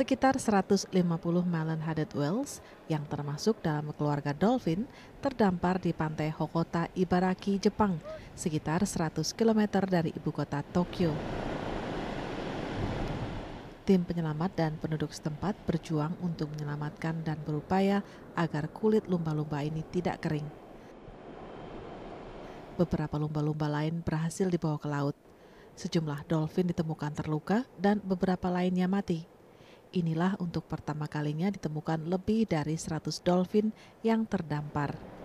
Sekitar 150 Malin Headed Whales yang termasuk dalam keluarga dolphin terdampar di pantai Hokota Ibaraki, Jepang, sekitar 100 km dari ibu kota Tokyo. Tim penyelamat dan penduduk setempat berjuang untuk menyelamatkan dan berupaya agar kulit lumba-lumba ini tidak kering. Beberapa lumba-lumba lain berhasil dibawa ke laut. Sejumlah dolphin ditemukan terluka dan beberapa lainnya mati. Inilah untuk pertama kalinya ditemukan lebih dari 100 dolphin yang terdampar.